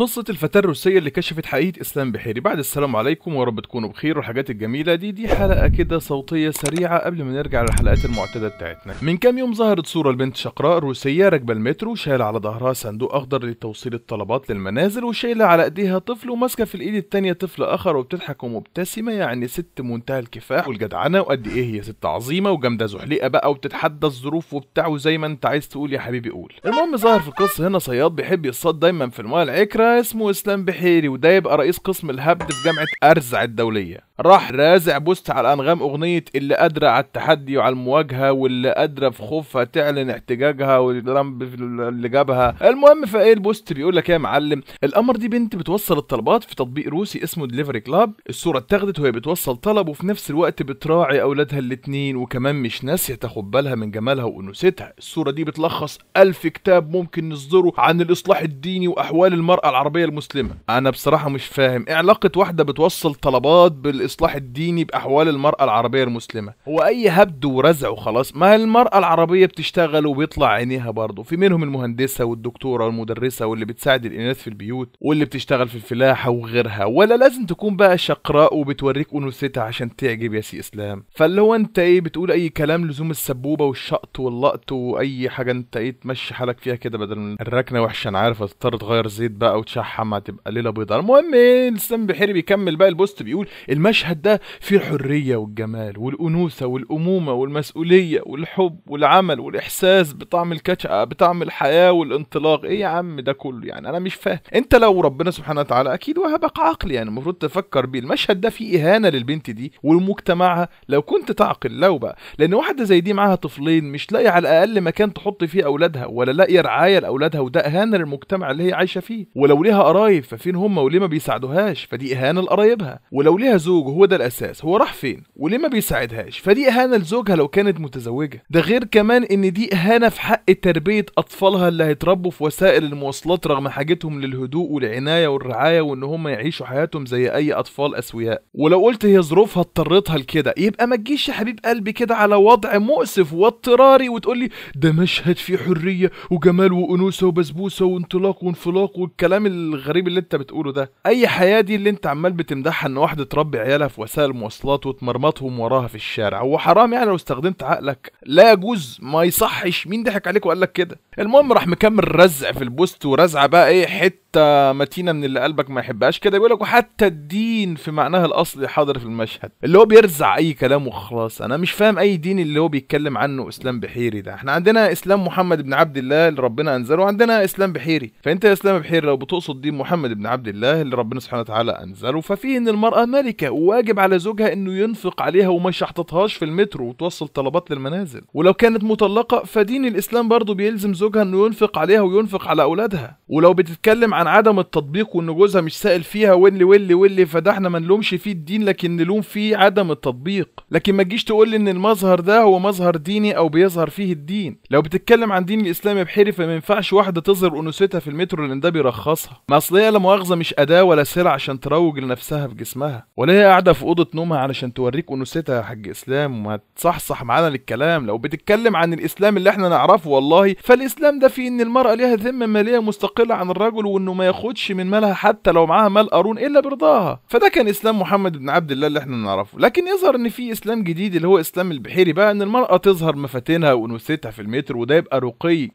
قصة الفتاة الروسية اللي كشفت حقيقة إسلام بحيري بعد السلام عليكم ورب تكونوا بخير والحاجات الجميلة دي دي حلقة كده صوتية سريعة قبل ما نرجع للحلقات المعتادة بتاعتنا من كام يوم ظهرت صورة لبنت شقراء روسية راكبة المترو شايلة على ظهرها صندوق أخضر لتوصيل الطلبات للمنازل وشايلة على إيديها طفل وماسكة في الإيد التانية طفل آخر وبتضحك ومبتسمة يعني ست منتهى الكفاح والجدعنة وقد إيه هي ست عظيمة وجامدة زحليقة بقى وبتتحدى الظروف وبتاع وزي ما أنت عايز تقول يا حبيبي قول المهم ظهر في القصة هنا صياد بيحب يصطاد دايما في المايه العكرة اسمه اسلام بحيري وده يبقى رئيس قسم الهبد في جامعه ارزع الدوليه راح رازع بوست على انغام اغنيه اللي قادره على التحدي وعلى المواجهه واللي قادره في خوفها تعلن احتجاجها والرمب اللي جابها المهم فايه البوست بيقول لك إيه يا معلم القمر دي بنت بتوصل الطلبات في تطبيق روسي اسمه دليفري كلاب الصوره اتاخدت وهي بتوصل طلب وفي نفس الوقت بتراعي اولادها الاتنين وكمان مش ناسيه تاخد بالها من جمالها وانوثتها الصوره دي بتلخص ألف كتاب ممكن نصدره عن الاصلاح الديني واحوال المراه العربيه المسلمه انا بصراحه مش فاهم إيه علاقه واحده بتوصل طلبات بال الإصلاح الديني بأحوال المرأة العربية المسلمة هو أي هبد ورزع وخلاص ما المرأة العربية بتشتغل وبيطلع عينيها برضه في منهم المهندسة والدكتورة والمدرسة واللي بتساعد الإناث في البيوت واللي بتشتغل في الفلاحة وغيرها ولا لازم تكون بقى شقراء وبتوريك أنوثتها عشان تعجب يا سي إسلام فاللي هو أنت إيه بتقول أي كلام لزوم السبوبة والشقط واللقط وأي حاجة أنت إيه تمشي حالك فيها كده بدل من الركنة وحشة أنا عارف هتضطر تغير زيت بقى وتشحم هتبقى ليلة بيضاء المهم إيه الإسلام بحيري بيكمل بقى البوست بيقول المشي المشهد ده فيه الحرية والجمال والأنوثة والأمومة والمسؤولية والحب والعمل والإحساس بطعم الكاتش آه، بطعم الحياة والانطلاق إيه يا عم ده كله يعني أنا مش فاهم أنت لو ربنا سبحانه وتعالى أكيد وهبك عقل يعني المفروض تفكر بيه المشهد ده فيه إهانة للبنت دي ومجتمعها لو كنت تعقل لو بقى لأن واحدة زي دي معاها طفلين مش لاقية على الأقل مكان تحط فيه أولادها ولا لاقية رعاية لأولادها وده إهانة للمجتمع اللي هي عايشة فيه ولو ليها قرايب ففين هم وليه ما بيساعدوهاش فدي إهانة لقرايبها ولو ليها زوج زوجه هو ده الاساس هو راح فين وليه ما بيساعدهاش فدي اهانه لزوجها لو كانت متزوجه ده غير كمان ان دي اهانه في حق تربيه اطفالها اللي هيتربوا في وسائل المواصلات رغم حاجتهم للهدوء والعنايه والرعايه وان هم يعيشوا حياتهم زي اي اطفال اسوياء ولو قلت هي ظروفها اضطرتها لكده يبقى ما تجيش يا حبيب قلبي كده على وضع مؤسف واضطراري وتقول لي ده مشهد فيه حريه وجمال وانوثه وبسبوسه وانطلاق وانفلاق والكلام الغريب اللي انت بتقوله ده اي حياه دي اللي انت عمال بتمدحها ان واحده تربي عيالها في وسائل المواصلات وتمرمطهم وراها في الشارع هو حرام يعني لو استخدمت عقلك لا يجوز ما يصحش مين ضحك عليك وقال لك كده المهم راح مكمل رزع في البوست ورزعه بقى ايه حته حتى متينه من اللي قلبك ما يحبهاش كده بيقول لك وحتى الدين في معناها الاصلي حاضر في المشهد اللي هو بيرزع اي كلام وخلاص انا مش فاهم اي دين اللي هو بيتكلم عنه اسلام بحيري ده احنا عندنا اسلام محمد بن عبد الله اللي ربنا انزله وعندنا اسلام بحيري فانت يا اسلام بحيري لو بتقصد دين محمد بن عبد الله اللي ربنا سبحانه وتعالى انزله ففيه ان المراه ملكه وواجب على زوجها انه ينفق عليها وما يشحططهاش في المترو وتوصل طلبات للمنازل ولو كانت مطلقه فدين الاسلام برضه بيلزم زوجها انه ينفق عليها وينفق على اولادها ولو بتتكلم عن عدم التطبيق وان جوزها مش سائل فيها ويلي ويلي ويلي فده احنا ما نلومش فيه الدين لكن نلوم فيه عدم التطبيق لكن ما تجيش تقول لي ان المظهر ده هو مظهر ديني او بيظهر فيه الدين لو بتتكلم عن دين الاسلام بحري فما ينفعش واحده تظهر انوثتها في المترو لان ده بيرخصها ما اصل هي لا مؤاخذه مش اداه ولا سلعه عشان تروج لنفسها في جسمها ولا هي قاعده في اوضه نومها علشان توريك انوثتها يا حاج اسلام وما تصحصح معانا للكلام لو بتتكلم عن الاسلام اللي احنا نعرفه والله فالاسلام ده فيه ان المراه ليها ذمه ماليه مستقله عن الرجل وان انه ما ياخدش من مالها حتى لو معاها مال قارون الا برضاها فده كان اسلام محمد بن عبد الله اللي احنا نعرفه لكن يظهر ان في اسلام جديد اللي هو اسلام البحيري بقى ان المراه تظهر مفاتنها وانوثتها في المتر وده يبقى رقي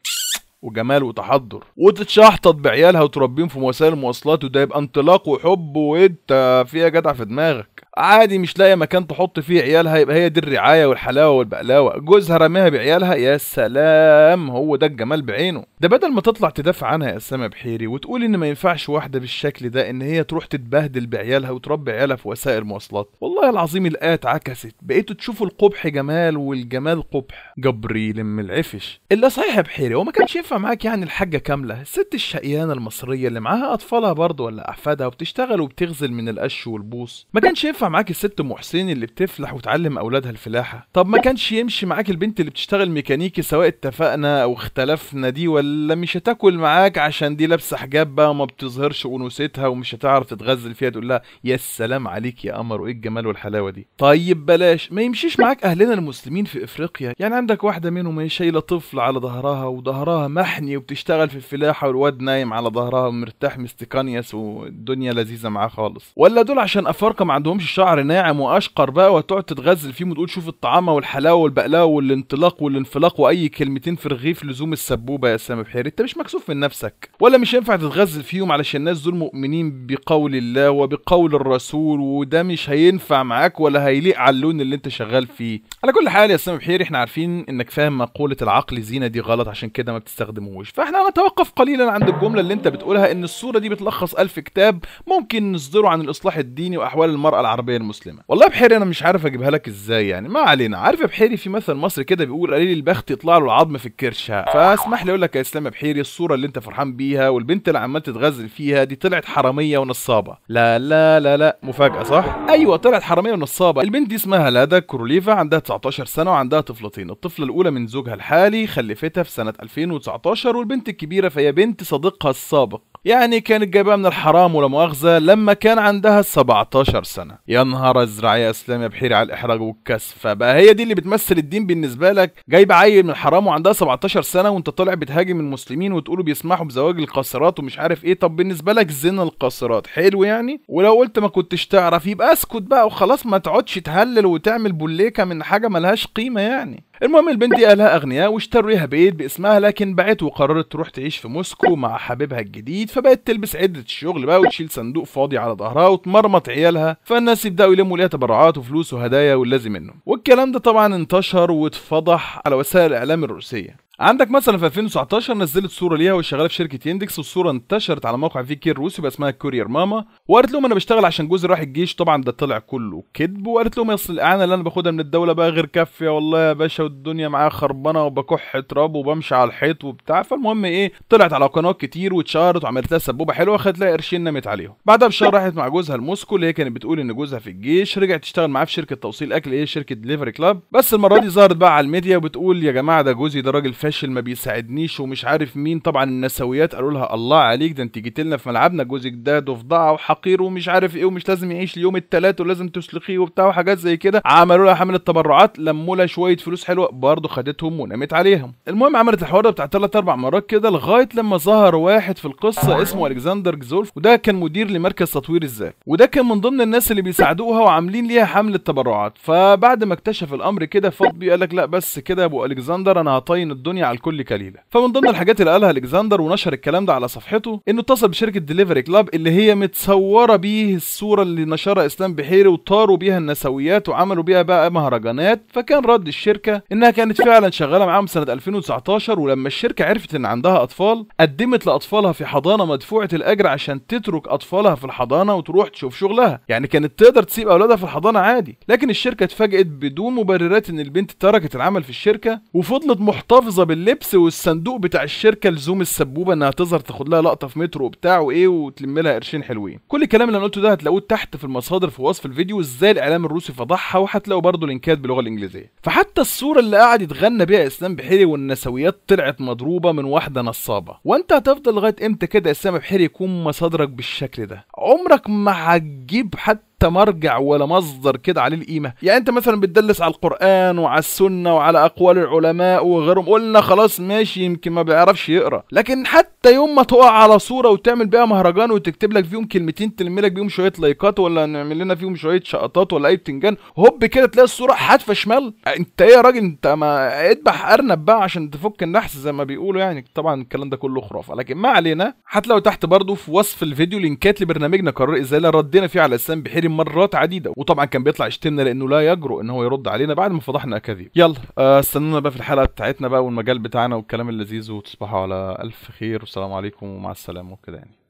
وجمال وتحضر وتتشحطط بعيالها وتربيهم في وسائل المواصلات وده يبقى انطلاق وحب وانت في إيه يا جدع في دماغك عادي مش لاقيه مكان تحط فيه عيالها يبقى هي دي الرعايه والحلاوه والبقلاوه جوزها رميها بعيالها يا سلام هو ده الجمال بعينه ده بدل ما تطلع تدافع عنها يا اسامه بحيري وتقول ان ما ينفعش واحده بالشكل ده ان هي تروح تتبهدل بعيالها وتربي عيالها في وسائل المواصلات والله العظيم الايه اتعكست بقيتوا تشوفوا القبح جمال والجمال قبح جبري لم العفش الا صحيح يا بحيري وما كانش ينفع معاك يعني الحاجه كامله الست الشقيانه المصريه اللي معاها اطفالها برضه ولا احفادها وبتشتغل وبتغزل من القش والبوص ما كانش ينفع معاك الست ام حسين اللي بتفلح وتعلم اولادها الفلاحه طب ما كانش يمشي معاك البنت اللي بتشتغل ميكانيكي سواء اتفقنا او اختلفنا دي ولا مش هتاكل معاك عشان دي لابسه حجاب بقى وما بتظهرش انوثتها ومش هتعرف تتغزل فيها تقول لها يا سلام عليك يا قمر وايه الجمال والحلاوه دي طيب بلاش ما يمشيش معاك اهلنا المسلمين في افريقيا يعني عندك واحده منهم شايله طفل على ظهرها وظهرها محني وبتشتغل في الفلاحه والواد نايم على ظهرها ومرتاح مستكانيس والدنيا لذيذه معاه خالص ولا دول عشان افارقه ما عندهمش الشعر ناعم واشقر بقى وتقعد تتغزل فيهم وتقول شوف الطعامه والحلاوه والبقلاوه والانطلاق والانفلاق واي كلمتين في رغيف لزوم السبوبه يا سامي بحيري انت مش مكسوف من نفسك ولا مش ينفع تتغزل فيهم علشان الناس دول مؤمنين بقول الله وبقول الرسول وده مش هينفع معاك ولا هيليق على اللون اللي انت شغال فيه على كل حال يا سامي بحيري احنا عارفين انك فاهم مقوله العقل زينه دي غلط عشان كده ما بتستخدموش فاحنا هنتوقف قليلا عند الجمله اللي انت بتقولها ان الصوره دي بتلخص ألف كتاب ممكن نصدره عن الاصلاح الديني واحوال المراه العربيه العربيه المسلمه والله بحيري انا مش عارف اجيبها لك ازاي يعني ما علينا عارف يا بحيري في مثل مصري كده بيقول قليل البخت يطلع له العظم في الكرش فاسمح لي اقول لك يا اسلام يا بحيري الصوره اللي انت فرحان بيها والبنت اللي عمال تتغزل فيها دي طلعت حراميه ونصابه لا لا لا لا مفاجاه صح ايوه طلعت حراميه ونصابه البنت دي اسمها لادا كوروليفا عندها 19 سنه وعندها طفلتين الطفله الاولى من زوجها الحالي خلفتها في سنه 2019 والبنت الكبيره فهي بنت صديقها السابق يعني كانت جايبها من الحرام ولا مؤاخذه لما كان عندها 17 سنه يا نهار ازرع يا اسلام يا بحيري على الاحراج والكسف فبقى هي دي اللي بتمثل الدين بالنسبه لك جايبه عيل من حرام وعندها 17 سنه وانت طالع بتهاجم المسلمين وتقولوا بيسمحوا بزواج القاصرات ومش عارف ايه طب بالنسبه لك زنا القاصرات حلو يعني ولو قلت ما كنتش تعرف يبقى اسكت بقى وخلاص ما تقعدش تهلل وتعمل بوليكه من حاجه ملهاش قيمه يعني المهم البنت دي اهلها اغنياء واشتروا ليها بيت باسمها لكن بعت وقررت تروح تعيش في موسكو مع حبيبها الجديد فبقت تلبس عده الشغل بقى وتشيل صندوق فاضي على ظهرها وتمرمط عيالها فالناس يبداوا يلموا ليها تبرعات وفلوس وهدايا واللازم منه والكلام ده طبعا انتشر واتفضح على وسائل الاعلام الروسيه عندك مثلا في 2019 نزلت صوره ليها وشغاله في شركه يندكس والصوره انتشرت على موقع كير روسي بقى اسمها كورير ماما وقالت لهم انا بشتغل عشان جوزي راح الجيش طبعا ده طلع كله كذب وقالت لهم اصل الاعانه اللي انا باخدها من الدوله بقى غير كافيه والله يا باشا والدنيا معايا خربانه وبكح تراب وبمشي على الحيط وبتاع فالمهم ايه طلعت على قنوات كتير واتشهرت وعملت لها سبوبه حلوه خدت لها قرشين نمت عليهم بعدها بشهر راحت مع جوزها لموسكو اللي هي كانت بتقول ان جوزها في الجيش رجعت تشتغل معاه في شركه توصيل اكل ايه شركه دليفري كلاب بس المره دي ظهرت بقى على الميديا وبتقول يا جماعه ده جوزي ده راجل فاشل ما بيساعدنيش ومش عارف مين طبعا النسويات قالوا لها الله عليك ده انت جيت لنا في ملعبنا جوزك ده وفضاعه وحقير ومش عارف ايه ومش لازم يعيش اليوم التلات ولازم تسلخيه وبتاع وحاجات زي كده عملوا لها حمله تبرعات لموا لها شويه فلوس حلوه برضه خدتهم ونامت عليهم المهم عملت الحوار ده بتاع ثلاث اربع مرات كده لغايه لما ظهر واحد في القصه اسمه الكسندر جزولف وده كان مدير لمركز تطوير الذات وده كان من ضمن الناس اللي بيساعدوها وعاملين ليها حمله تبرعات فبعد ما اكتشف الامر كده فض قال لك لا بس كده ابو الكسندر انا هطين الدنيا الدنيا على الكل كليله فمن ضمن الحاجات اللي قالها الكسندر ونشر الكلام ده على صفحته انه اتصل بشركه ديليفري كلاب اللي هي متصوره بيه الصوره اللي نشرها اسلام بحيري وطاروا بيها النسويات وعملوا بيها بقى مهرجانات فكان رد الشركه انها كانت فعلا شغاله معاهم سنه 2019 ولما الشركه عرفت ان عندها اطفال قدمت لاطفالها في حضانه مدفوعه الاجر عشان تترك اطفالها في الحضانه وتروح تشوف شغلها يعني كانت تقدر تسيب اولادها في الحضانه عادي لكن الشركه اتفاجئت بدون مبررات ان البنت تركت العمل في الشركه وفضلت محتفظه باللبس والصندوق بتاع الشركه لزوم السبوبه انها تظهر تاخد لها لقطه في مترو وبتاع وايه وتلم لها قرشين حلوين كل الكلام اللي انا قلته ده هتلاقوه تحت في المصادر في وصف الفيديو ازاي الاعلام الروسي فضحها وهتلاقوا برضه لينكات باللغه الانجليزيه فحتى الصوره اللي قعد يتغنى بيها اسلام بحيري والنسويات طلعت مضروبه من واحده نصابه وانت هتفضل لغايه امتى كده اسلام بحيري يكون مصادرك بالشكل ده عمرك ما هتجيب حتى حتى مرجع ولا مصدر كده عليه القيمه يعني انت مثلا بتدلس على القران وعلى السنه وعلى اقوال العلماء وغيرهم قلنا خلاص ماشي يمكن ما بيعرفش يقرا لكن حتى يوم ما تقع على صوره وتعمل بيها مهرجان وتكتب لك فيهم كلمتين تلم لك بيهم شويه لايكات ولا نعمل لنا فيهم شويه شقطات ولا اي بتنجان هوب كده تلاقي الصوره حادفه شمال انت ايه يا راجل انت ما اذبح ارنب بقى عشان تفك النحس زي ما بيقولوا يعني طبعا الكلام ده كله خرافه لكن ما علينا هتلاقوا تحت برضو في وصف الفيديو لينكات لبرنامجنا قرار ازاله ردينا فيه على السام بحير كريم مرات عديده وطبعا كان بيطلع يشتمنا لانه لا يجرؤ ان هو يرد علينا بعد ما فضحنا اكاذيب يلا آه، استنونا بقى في الحلقه بتاعتنا بقى والمجال بتاعنا والكلام اللذيذ وتصبحوا على الف خير والسلام عليكم ومع السلامه وكده يعني